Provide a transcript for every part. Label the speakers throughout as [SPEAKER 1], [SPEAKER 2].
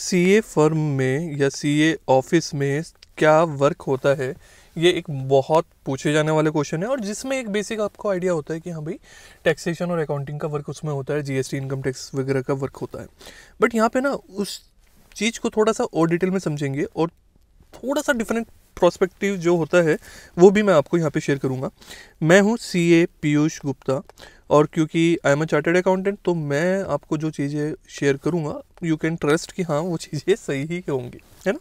[SPEAKER 1] CA firm में या CA office में क्या वर्क होता है ये एक बहुत पूछे जाने वाले क्वेश्चन है और जिसमें एक बेसिक आपको आइडिया होता है कि हाँ भाई टैक्सेशन और अकाउंटिंग का वर्क उसमें होता है जीएसटी इनकम टैक्स वगैरह का वर्क होता है बट यहाँ पे ना उस चीज़ को थोड़ा सा और डिटेल में समझेंगे और थोड़ा सा डिफरेंट प्रोस्पेक्टिव जो होता है वो भी मैं आपको यहाँ पे शेयर करूँगा मैं हूँ सी ए पीयूष गुप्ता और क्योंकि I am a chartered accountant तो मैं आपको जो चीज़ें शेयर करूँगा यू कैन ट्रस्ट कि हाँ वो चीज़ें सही ही होंगी है ना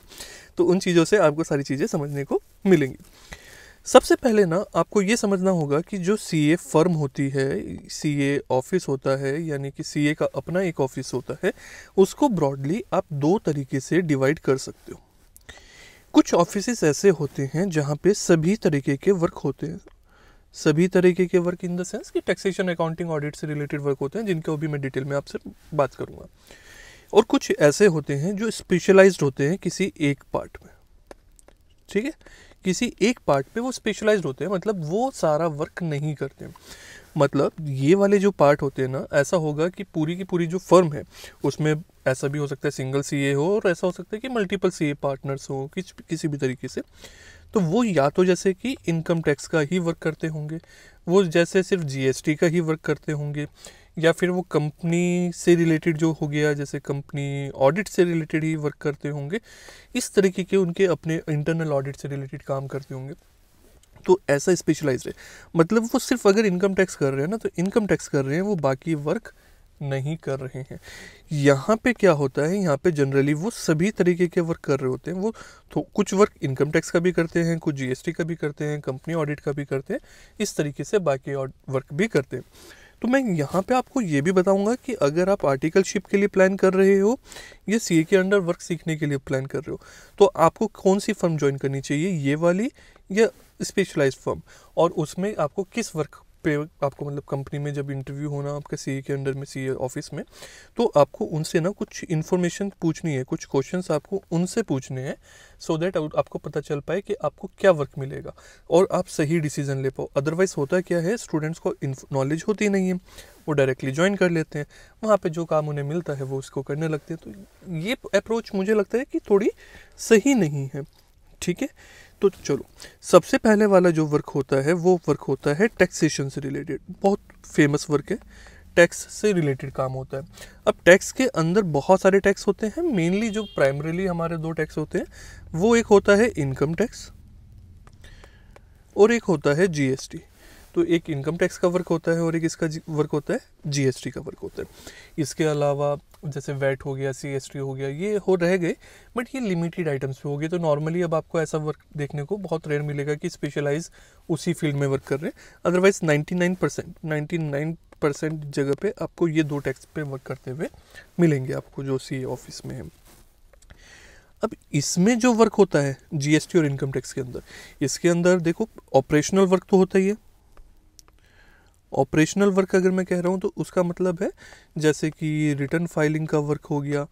[SPEAKER 1] तो उन चीज़ों से आपको सारी चीज़ें समझने को मिलेंगी सबसे पहले ना आपको ये समझना होगा कि जो सी ए फर्म होती है सी ए ऑफिस होता है यानी कि सी ए का अपना एक ऑफिस होता है उसको ब्रॉडली आप दो तरीके से डिवाइड कर सकते हो कुछ ऑफिस ऐसे होते हैं जहाँ पे सभी तरीके के वर्क होते हैं सभी तरीके के वर्क इन द सेंस कि टैक्सेशन अकाउंटिंग ऑडिट से रिलेटेड वर्क होते हैं जिनके भी मैं डिटेल में आपसे बात करूँगा और कुछ ऐसे होते हैं जो स्पेशलाइज होते हैं किसी एक पार्ट में ठीक है किसी एक पार्ट पे वो स्पेशलाइज होते हैं मतलब वो सारा वर्क नहीं करते मतलब ये वाले जो पार्ट होते हैं ना ऐसा होगा कि पूरी की पूरी जो फर्म है उसमें ऐसा भी हो सकता है सिंगल सी हो और ऐसा हो सकता है कि मल्टीपल सी पार्टनर्स हो किसी भी तरीके से तो वो या तो जैसे कि इनकम टैक्स का ही वर्क करते होंगे वो जैसे सिर्फ जीएसटी का ही वर्क करते होंगे या फिर वो कंपनी से रिलेटेड जो हो गया जैसे कंपनी ऑडिट से रिलेटेड ही वर्क करते होंगे इस तरीके के उनके अपने इंटरनल ऑडिट से रिलेटेड काम करते होंगे तो ऐसा स्पेशलाइज है मतलब वो सिर्फ अगर इनकम टैक्स कर रहे हैं ना तो इनकम टैक्स कर रहे हैं वो बाकी वर्क नहीं कर रहे हैं यहाँ पे क्या होता है यहाँ पे जनरली वो सभी तरीके के वर्क कर रहे होते हैं वो तो कुछ वर्क इनकम टैक्स का भी करते हैं कुछ जीएसटी का भी करते हैं कंपनी ऑडिट का भी करते हैं इस तरीके से बाकी वर्क भी करते हैं तो मैं यहाँ पे आपको ये भी बताऊंगा कि अगर आप आर्टिकलशिप के लिए प्लान कर रहे हो या सी के अंडर वर्क सीखने के लिए प्लान कर रहे हो तो आपको कौन सी फर्म ज्वाइन करनी चाहिए ये वाली या स्पेशलाइज फर्म और उसमें आपको किस वर्क पे आपको मतलब कंपनी में जब इंटरव्यू होना आपके सी e के अंडर में सी ऑफिस e में तो आपको उनसे ना कुछ इन्फॉर्मेशन पूछनी है कुछ क्वेश्चंस आपको उनसे पूछने हैं सो दैट आपको पता चल पाए कि आपको क्या वर्क मिलेगा और आप सही डिसीजन ले पाओ अदरवाइज़ होता क्या है स्टूडेंट्स को नॉलेज होती नहीं है वो डायरेक्टली ज्वाइन कर लेते हैं वहाँ पर जो काम उन्हें मिलता है वो उसको करने लगते हैं तो ये अप्रोच मुझे लगता है कि थोड़ी सही नहीं है ठीक है तो चलो सबसे पहले वाला जो वर्क होता है वो वर्क होता है टैक्सेशन से रिलेटेड बहुत फेमस वर्क है टैक्स से रिलेटेड काम होता है अब टैक्स के अंदर बहुत सारे टैक्स होते हैं मेनली जो प्राइमरीली हमारे दो टैक्स होते हैं वो एक होता है इनकम टैक्स और एक होता है जीएसटी तो एक इनकम टैक्स का वर्क होता है और एक इसका वर्क होता है जीएसटी का वर्क होता है इसके अलावा जैसे वेट हो गया सी हो गया ये हो रह गए बट ये लिमिटेड आइटम्स पे हो गए तो नॉर्मली अब आपको ऐसा वर्क देखने को बहुत रेयर मिलेगा कि स्पेशलाइज उसी फील्ड में वर्क कर रहे हैं अदरवाइज 99 परसेंट नाइन्टी परसेंट जगह पे आपको ये दो टैक्स पे वर्क करते हुए मिलेंगे आपको जो सी ऑफिस में है अब इसमें जो वर्क होता है जीएसटी और इनकम टैक्स के अंदर इसके अंदर देखो ऑपरेशनल वर्क तो होता ही है ऑपरेशनल वर्क अगर मैं कह रहा हूँ तो उसका मतलब है जैसे कि रिटर्न फाइलिंग का वर्क हो गया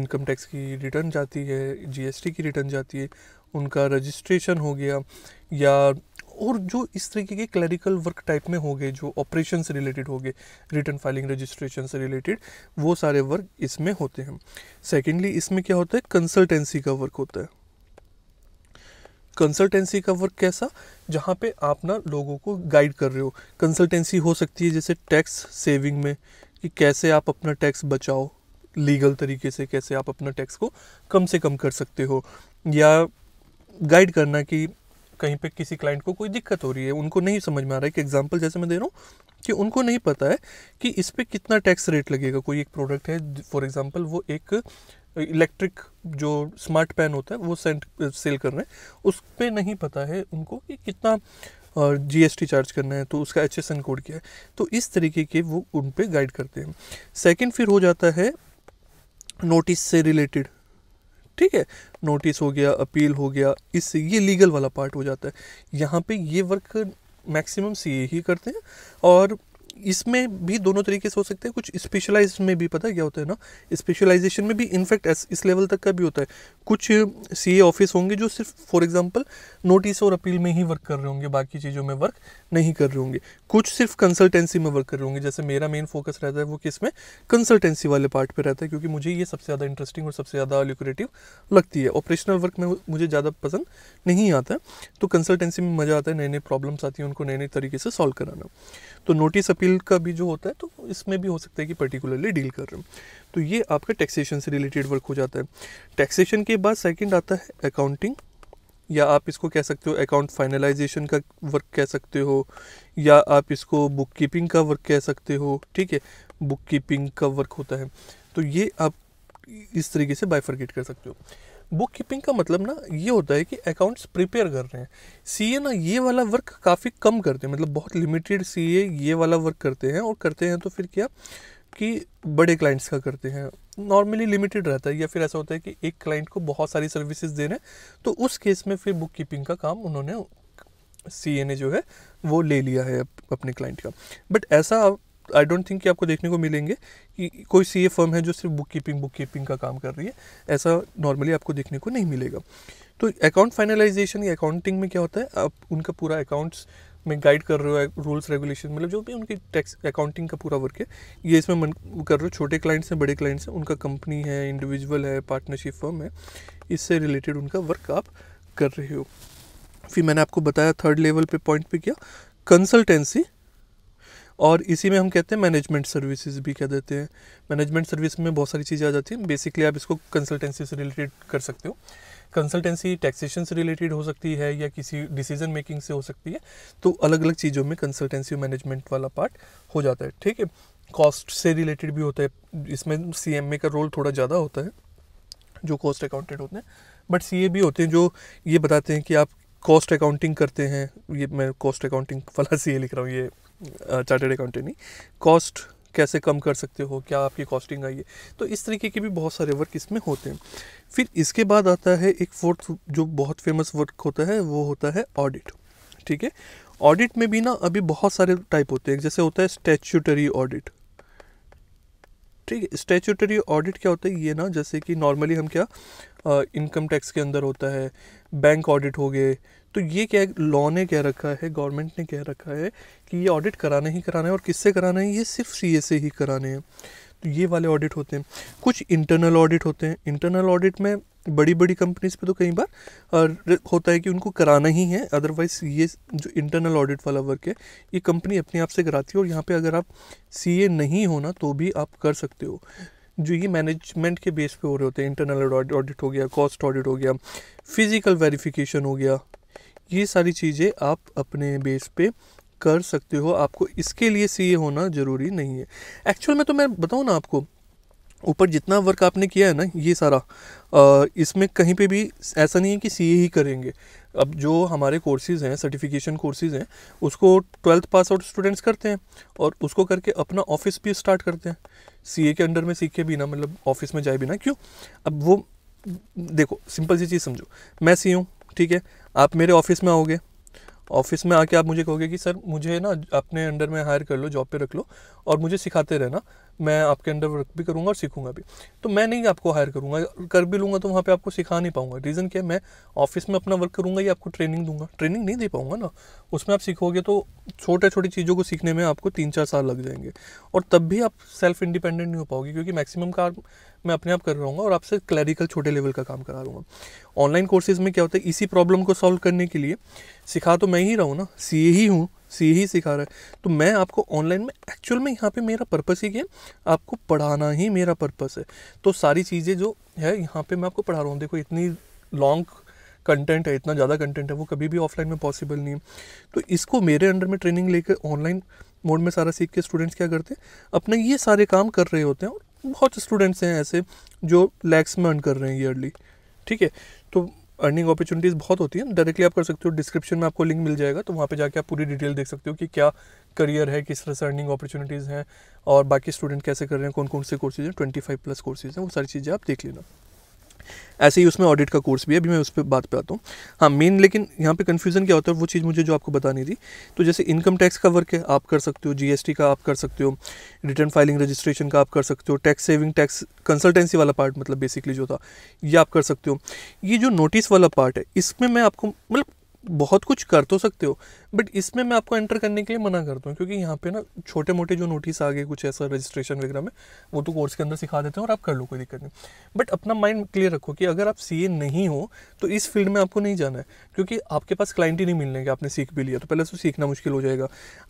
[SPEAKER 1] इनकम टैक्स की रिटर्न जाती है जीएसटी की रिटर्न जाती है उनका रजिस्ट्रेशन हो गया या और जो इस तरीके के क्लरिकल वर्क टाइप में हो गए जो ऑपरेशन से रिलेटेड हो गए रिटर्न फाइलिंग रजिस्ट्रेशन से रिलेटेड वो सारे वर्क इसमें होते हैं सेकेंडली इसमें क्या होता है कंसल्टेंसी का वर्क होता है कंसल्टेंसी का वर्क कैसा जहाँ पे आप ना लोगों को गाइड कर रहे हो कंसल्टेंसी हो सकती है जैसे टैक्स सेविंग में कि कैसे आप अपना टैक्स बचाओ लीगल तरीके से कैसे आप अपना टैक्स को कम से कम कर सकते हो या गाइड करना कि कहीं पे किसी क्लाइंट को कोई दिक्कत हो रही है उनको नहीं समझ में आ रहा है कि एग्जांपल जैसे मैं दे रहा हूँ कि उनको नहीं पता है कि इस पर कितना टैक्स रेट लगेगा कोई एक प्रोडक्ट है फॉर एग्जांपल वो एक इलेक्ट्रिक जो स्मार्ट पेन होता है वो सेंट सेल कर रहे हैं उस पर नहीं पता है उनको कि कितना और जीएसटी चार्ज करना है तो उसका एच कोड क्या है तो इस तरीके के वो उन पर गाइड करते हैं सेकंड फिर हो जाता है नोटिस से रिलेटेड ठीक है नोटिस हो गया अपील हो गया इस ये लीगल वाला पार्ट हो जाता है यहाँ पे ये वर्क मैक्सिमम सी ही करते हैं और इसमें भी दोनों तरीके से हो सकते हैं कुछ स्पेशलाइज में भी पता है क्या होता है ना स्पेशलाइजेशन में भी इनफैक्ट इस लेवल तक का भी होता है कुछ सी ऑफिस होंगे जो सिर्फ फॉर एग्जाम्पल नोटिस और अपील में ही वर्क कर रहे होंगे बाकी चीज़ों में वर्क नहीं कर रहे होंगे कुछ सिर्फ कंसल्टेंसी में वर्क कर रहे होंगे जैसे मेरा मेन फोकस रहता है वो किस में कंसल्टेंसी वाले पार्ट पर रहता है क्योंकि मुझे ये सबसे ज़्यादा इंटरेस्टिंग और सबसे ज़्यादा लिक्रेटिव लगती है ऑपरेशनल वर्क में मुझे ज़्यादा पसंद नहीं आता तो कंसल्टेंसी में मज़ा आता है नए नए प्रॉब्लम्स आती हैं उनको नए नए तरीके से सॉल्व कराना तो नोटिस अपील का भी जो होता है तो इसमें भी हो सकता है कि पर्टिकुलरली डील कर रहे हो तो ये आपका टैक्सेशन से रिलेटेड वर्क हो जाता है टैक्सेशन के बाद सेकंड आता है अकाउंटिंग या आप इसको कह सकते हो अकाउंट फाइनलाइजेशन का वर्क कह सकते हो या आप इसको बुक कीपिंग का वर्क कह सकते हो ठीक है बुक कीपिंग का वर्क होता है तो ये आप इस तरीके से बाइफर्गेट कर सकते हो बुक कीपिंग का मतलब ना ये होता है कि अकाउंट्स प्रिपेयर कर रहे हैं सी ए ना ये वाला वर्क काफ़ी कम करते हैं मतलब बहुत लिमिटेड सी ए ये वाला वर्क करते हैं और करते हैं तो फिर क्या कि बड़े क्लाइंट्स का करते हैं नॉर्मली लिमिटेड रहता है या फिर ऐसा होता है कि एक क्लाइंट को बहुत सारी सर्विसेज दे रहे हैं तो उस केस में फिर बुक कीपिंग का काम उन्होंने सी ने जो है वो ले लिया है अपने क्लाइंट का बट ऐसा आई डोंट थिंक कि आपको देखने को मिलेंगे कि कोई सी ए फर्म है जो सिर्फ बुक कीपिंग बुक कीपिंग का काम कर रही है ऐसा नॉर्मली आपको देखने को नहीं मिलेगा तो अकाउंट फाइनलाइजेशन या अकाउंटिंग में क्या होता है आप उनका पूरा अकाउंट्स में गाइड कर रहे हो रूल्स रेगुलेशन मतलब जो भी उनकी टैक्स अकाउंटिंग का पूरा वर्क है ये इसमें मन कर रहे हो छोटे क्लाइंट्स हैं बड़े क्लाइंट्स हैं उनका कंपनी है इंडिविजुअल है पार्टनरशिप फर्म है इससे रिलेटेड उनका वर्क आप कर रहे हो फिर मैंने आपको बताया थर्ड लेवल पे पॉइंट पे किया कंसल्टेंसी और इसी में हम कहते हैं मैनेजमेंट सर्विसेज भी कह देते हैं मैनेजमेंट सर्विस में बहुत सारी चीज़ें आ जाती हैं बेसिकली आप इसको कंसल्टेंसी से रिलेटेड कर सकते हो कंसल्टेंसी टैक्सेशन से रिलेटेड हो सकती है या किसी डिसीजन मेकिंग से हो सकती है तो अलग अलग चीज़ों में कंसल्टेंसी मैनेजमेंट वाला पार्ट हो जाता है ठीक है कॉस्ट से रिलेटेड भी होता है इसमें सी एम ए का रोल थोड़ा ज़्यादा होता है जो कॉस्ट अकाउंटेंट होते हैं बट सी ए भी होते हैं जो ये बताते हैं कि आप कॉस्ट अकाउंटिंग करते हैं ये मैं कॉस्ट अकाउंटिंग वाला सी ए लिख रहा हूँ ये चार्टेड अकाउंटेंट नहीं कॉस्ट कैसे कम कर सकते हो क्या आपकी कॉस्टिंग आई है तो इस तरीके के भी बहुत सारे वर्क इसमें होते हैं फिर इसके बाद आता है एक फोर्थ जो बहुत फेमस वर्क होता है वो होता है ऑडिट ठीक है ऑडिट में भी ना अभी बहुत सारे टाइप होते हैं जैसे होता है स्टैचूटरी ऑडिट ठीक है स्टेचूटरी ऑडिट क्या होता है ये ना जैसे कि नॉर्मली हम क्या इनकम टैक्स के अंदर होता है बैंक ऑडिट हो गए तो ये क्या लॉ ने कह रखा है गवर्नमेंट ने कह रखा है कि ये ऑडिट कराना ही कराना है और किससे कराना है ये सिर्फ सी से ही कराने हैं तो ये वाले ऑडिट होते हैं कुछ इंटरनल ऑडिट होते हैं इंटरनल ऑडिट में बड़ी बड़ी कंपनीज पे तो कई बार होता है कि उनको कराना ही है अदरवाइज ये जो इंटरनल ऑडिट वाला वर्क है ये कंपनी अपने आप से कराती है और यहाँ पे अगर आप ए नहीं हो ना तो भी आप कर सकते हो जो ये मैनेजमेंट के बेस पे हो रहे होते हैं इंटरनल ऑडिट हो गया कॉस्ट ऑडिट हो गया फिज़िकल वेरिफिकेशन हो गया ये सारी चीज़ें आप अपने बेस पे कर सकते हो आपको इसके लिए सी होना ज़रूरी नहीं है एक्चुअल में तो मैं बताऊँ ना आपको ऊपर जितना वर्क आपने किया है ना ये सारा आ, इसमें कहीं पे भी ऐसा नहीं है कि सी ही करेंगे अब जो हमारे कोर्सेज़ हैं सर्टिफिकेशन कोर्सेज़ हैं उसको ट्वेल्थ पास आउट स्टूडेंट्स करते हैं और उसको करके अपना ऑफिस भी स्टार्ट करते हैं सी के अंडर में सीखे भी ना मतलब ऑफिस में जाए भी ना क्यों अब वो देखो सिंपल सी चीज़ समझो मैं सी हूँ ठीक है आप मेरे ऑफिस में आओगे ऑफिस में आके आप मुझे कहोगे कि सर मुझे ना अपने अंडर में हायर कर लो जॉब पे रख लो और मुझे सिखाते रहना मैं आपके अंडर वर्क भी करूँगा और सीखूंगा भी तो मैं नहीं आपको हायर करूँगा कर भी लूँगा तो वहाँ पे आपको सिखा नहीं पाऊँगा रीज़न क्या है मैं ऑफिस में अपना वर्क करूँगा या आपको ट्रेनिंग दूंगा ट्रेनिंग नहीं दे पाऊँगा ना उसमें आप सीखोगे तो छोटे छोटी चीज़ों को सीखने में आपको तीन चार साल लग जाएंगे और तब भी आप सेल्फ इंडिपेंडेंट नहीं हो पाओगे क्योंकि मैक्सिमम काम मैं अपने आप कर रहा हूँ और आपसे क्लैरिकल छोटे लेवल का काम करा लूँगा ऑनलाइन कोर्सेज में क्या होता है इसी प्रॉब्लम को सॉल्व करने के लिए सिखा तो मैं ही रहा हूँ ना सी ही हूँ सी ही सिखा रहा है तो मैं आपको ऑनलाइन में एक्चुअल में यहाँ पे मेरा पर्पस ही क्या आपको पढ़ाना ही मेरा पर्पस है तो सारी चीज़ें जो है यहाँ पे मैं आपको पढ़ा रहा हूँ देखो इतनी लॉन्ग कंटेंट है इतना ज़्यादा कंटेंट है वो कभी भी ऑफलाइन में पॉसिबल नहीं है तो इसको मेरे अंडर में ट्रेनिंग लेकर ऑनलाइन मोड में सारा सीख के स्टूडेंट्स क्या करते हैं अपने ये सारे काम कर रहे होते हैं और बहुत स्टूडेंट्स हैं ऐसे जो लैक्स में अर्न कर रहे हैं ईयरली ठीक है तो अर्निंग अपॉर्चुनिटीज़ बहुत होती हैं डायरेक्टली आप कर सकते हो डिस्क्रिप्शन में आपको लिंक मिल जाएगा तो वहाँ पे जाके आप पूरी डिटेल देख सकते हो कि क्या करियर है किस तरह से अर्निंग अपॉर्चुनिटीज़ हैं और बाकी स्टूडेंट कैसे कर रहे हैं कौन कौन से कोर्सेज हैं ट्वेंटी फाइव प्लस कोर्सेज हैं वो सारी चीज़ें आप देख लेना ऐसे ही उसमें ऑडिट का कोर्स भी है अभी मैं उस पर बात पे आता हूँ हाँ मेन लेकिन यहाँ पे कन्फ्यूज़न क्या होता है वो चीज़ मुझे जो आपको बतानी थी तो जैसे इनकम टैक्स का वर्क है आप कर सकते हो जीएसटी का आप कर सकते हो रिटर्न फाइलिंग रजिस्ट्रेशन का आप कर सकते हो टैक्स सेविंग टैक्स कंसल्टेंसी वाला पार्ट मतलब बेसिकली जो था ये आप कर सकते हो ये जो नोटिस वाला पार्ट है इसमें मैं आपको मतलब बहुत कुछ कर तो सकते हो बट इसमें मैं आपको एंटर करने के लिए मना करता हूँ क्योंकि यहाँ पे ना छोटे मोटे जो नोटिस आ गए कुछ ऐसा रजिस्ट्रेशन वगैरह में वो तो कोर्स के अंदर सिखा देते हैं और आप कर लो कोई दिक्कत नहीं बट अपना माइंड क्लियर रखो कि अगर आप सी नहीं हो तो इस फील्ड में आपको नहीं जाना है क्योंकि आपके पास क्लाइंट ही नहीं मिलने के आपने सीख भी लिया तो पहले तो सीखना मुश्किल हो जाएगा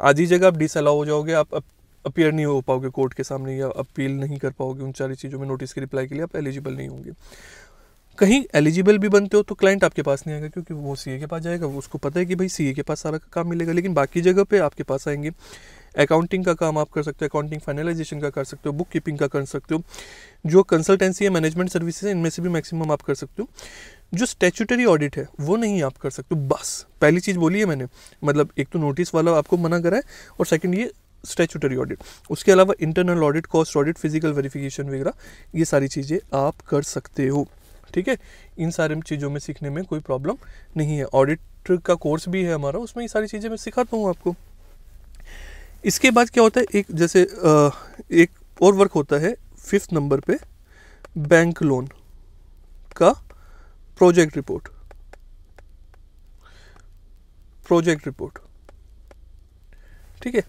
[SPEAKER 1] आधी जगह आप डिसअलाउ हो जाओगे आप अपियर नहीं हो पाओगे कोर्ट के सामने या अपील नहीं कर पाओगे उन सारी चीज़ों में नोटिस के रिप्लाई के लिए आप एलिजिबल नहीं होंगे कहीं एलिजिबल भी बनते हो तो क्लाइंट आपके पास नहीं आएगा क्योंकि वो सी के पास जाएगा उसको पता है कि भाई सी के पास सारा का काम मिलेगा लेकिन बाकी जगह पे आपके पास आएंगे अकाउंटिंग का काम आप कर सकते हो अकाउंटिंग फाइनलाइजेशन का कर सकते हो बुक कीपिंग का कर सकते हो जो कंसल्टेंसी है मैनेजमेंट सर्विसेज इनमें से भी मैक्सिमम आप कर सकते हो जो स्टेचुटरी ऑडिट है वो नहीं आप कर सकते हो बस पहली चीज़ बोली है मैंने मतलब एक तो नोटिस वाला आपको मना करा है और सेकंड ये स्टेचुटरी ऑडिट उसके अलावा internal audit cost audit physical verification वगैरह ये सारी चीज़ें आप कर सकते हो ठीक है इन सारे चीज़ों में सीखने में कोई प्रॉब्लम नहीं है ऑडिट का कोर्स भी है हमारा उसमें ये सारी चीज़ें मैं सिखाता हूँ आपको इसके बाद क्या होता है एक जैसे एक और वर्क होता है फिफ्थ नंबर पे बैंक लोन का प्रोजेक्ट रिपोर्ट प्रोजेक्ट रिपोर्ट ठीक है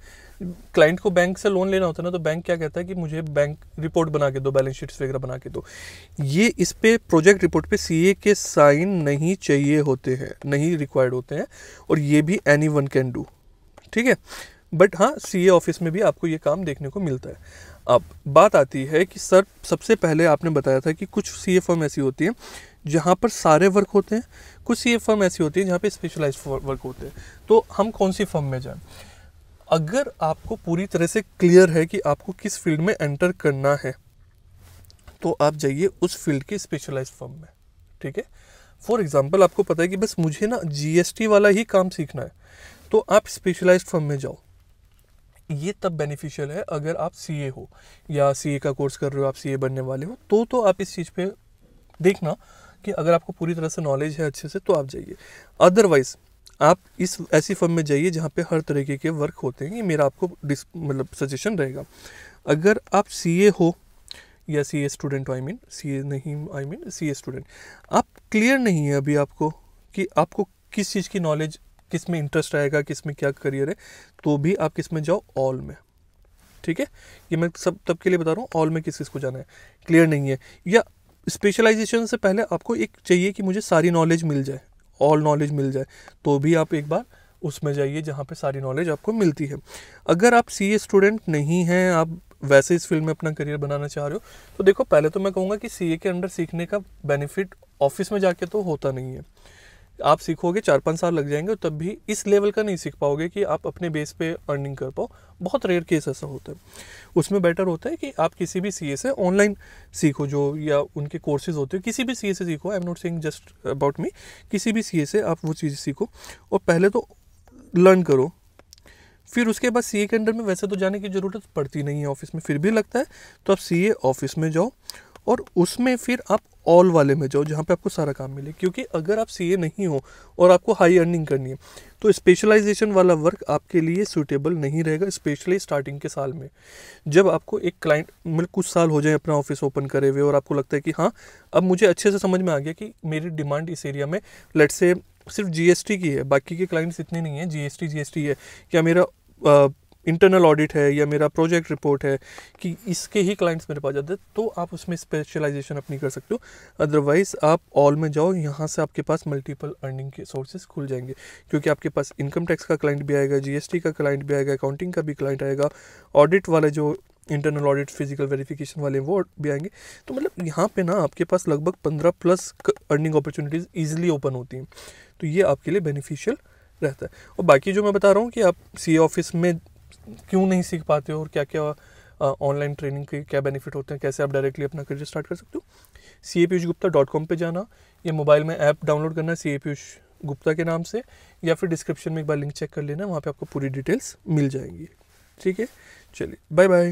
[SPEAKER 1] क्लाइंट को बैंक से लोन लेना होता है ना तो बैंक क्या कहता है कि मुझे बैंक रिपोर्ट बना के दो बैलेंस शीट्स वगैरह बना के दो ये इस पे प्रोजेक्ट रिपोर्ट पे सीए के साइन नहीं चाहिए होते हैं नहीं रिक्वायर्ड होते हैं और ये भी एनी वन कैन डू ठीक है बट हाँ सी ऑफिस में भी आपको ये काम देखने को मिलता है अब बात आती है कि सर सबसे पहले आपने बताया था कि कुछ सी फर्म ऐसी होती हैं जहाँ पर सारे वर्क होते हैं कुछ सी फर्म ऐसी होती हैं जहाँ पे स्पेशलाइज वर्क होते हैं तो हम कौन सी फर्म में जाएँ अगर आपको पूरी तरह से क्लियर है कि आपको किस फील्ड में एंटर करना है तो आप जाइए उस फील्ड के स्पेशलाइज फर्म में ठीक है फॉर एग्जाम्पल आपको पता है कि बस मुझे ना जी वाला ही काम सीखना है तो आप स्पेशलाइज फर्म में जाओ ये तब बेनिफिशियल है अगर आप सी हो या सी का कोर्स कर रहे हो आप सी बनने वाले हो तो तो आप इस चीज़ पे देखना कि अगर आपको पूरी तरह से नॉलेज है अच्छे से तो आप जाइए अदरवाइज आप इस ऐसी फर्म में जाइए जहाँ पे हर तरीके के वर्क होते हैं ये मेरा आपको डिस मतलब सजेशन रहेगा अगर आप सी हो या सी A student I mean C A नहीं I mean C A student आप क्लियर नहीं है अभी आपको कि आपको किस चीज़ की नॉलेज किस में इंटरेस्ट आएगा किस में क्या करियर है तो भी आप किस में जाओ ऑल में ठीक है ये मैं सब तब के लिए बता रहा हूँ ऑल में किस किस को जाना है क्लियर नहीं है या स्पेशलाइजेशन से पहले आपको एक चाहिए कि मुझे सारी नॉलेज मिल जाए ऑल नॉलेज मिल जाए तो भी आप एक बार उसमें जाइए जहाँ पे सारी नॉलेज आपको मिलती है अगर आप सी स्टूडेंट नहीं हैं आप वैसे इस फील्ड में अपना करियर बनाना चाह रहे हो तो देखो पहले तो मैं कहूँगा कि सी के अंडर सीखने का बेनिफिट ऑफिस में जाके तो होता नहीं है आप सीखोगे चार पाँच साल लग जाएंगे तब भी इस लेवल का नहीं सीख पाओगे कि आप अपने बेस पे अर्निंग कर पाओ बहुत रेयर केस ऐसा होता है उसमें बेटर होता है कि आप किसी भी सी से ऑनलाइन सीखो जो या उनके कोर्सेज होते हैं किसी भी सी से सीखो I am not saying just about me किसी भी सी से आप वो चीज़ सीखो और पहले तो लर्न करो फिर उसके बाद सी के अंडर में वैसे तो जाने की ज़रूरत पड़ती नहीं है ऑफिस में फिर भी लगता है तो आप सी ऑफिस में जाओ और उसमें फिर आप ऑल वाले में जाओ जहाँ पे आपको सारा काम मिले क्योंकि अगर आप सीए नहीं हो और आपको हाई अर्निंग करनी है तो स्पेशलाइजेशन वाला वर्क आपके लिए सूटेबल नहीं रहेगा स्पेशली स्टार्टिंग के साल में जब आपको एक क्लाइंट मतलब कुछ साल हो जाए अपना ऑफिस ओपन करे हुए और आपको लगता है कि हाँ अब मुझे अच्छे से समझ में आ गया कि मेरी डिमांड इस एरिया में लेट से सिर्फ जीएसटी की है बाकी के क्लाइंट्स इतने नहीं हैं जीएसटी जीएसटी है क्या मेरा इंटरनल ऑडिट है या मेरा प्रोजेक्ट रिपोर्ट है कि इसके ही क्लाइंट्स मेरे पास जाते हैं तो आप उसमें स्पेशलाइजेशन अपनी कर सकते हो अदरवाइज़ आप ऑल में जाओ यहाँ से आपके पास मल्टीपल अर्निंग के सोर्सेज खुल जाएंगे क्योंकि आपके पास इनकम टैक्स का क्लाइंट भी आएगा जीएसटी का क्लाइंट भी आएगा अकाउंटिंग का भी क्लाइंट आएगा ऑडिट वाले जो इंटरनल ऑडिट फिजिकल वेरिफिकेशन वाले वो भी आएंगे तो मतलब यहाँ पे ना आपके पास लगभग पंद्रह plus earning opportunities easily open होती हैं तो ये आपके लिए बेनिफिशियल रहता है और बाकी जो मैं बता रहा हूँ कि आप सी ऑफिस में क्यों नहीं सीख पाते हो और क्या क्या ऑनलाइन ट्रेनिंग के क्या बेनिफिट होते हैं कैसे आप डायरेक्टली अपना करियर स्टार्ट कर सकते हो C A Piyush Gupta dot com पर जाना या मोबाइल में ऐप डाउनलोड करना सी ए पीयूष गुप्ता के नाम से या फिर डिस्क्रिप्शन में एक बार लिंक चेक कर लेना वहाँ पे आपको पूरी डिटेल्स मिल जाएंगी ठीक है चलिए बाय बाय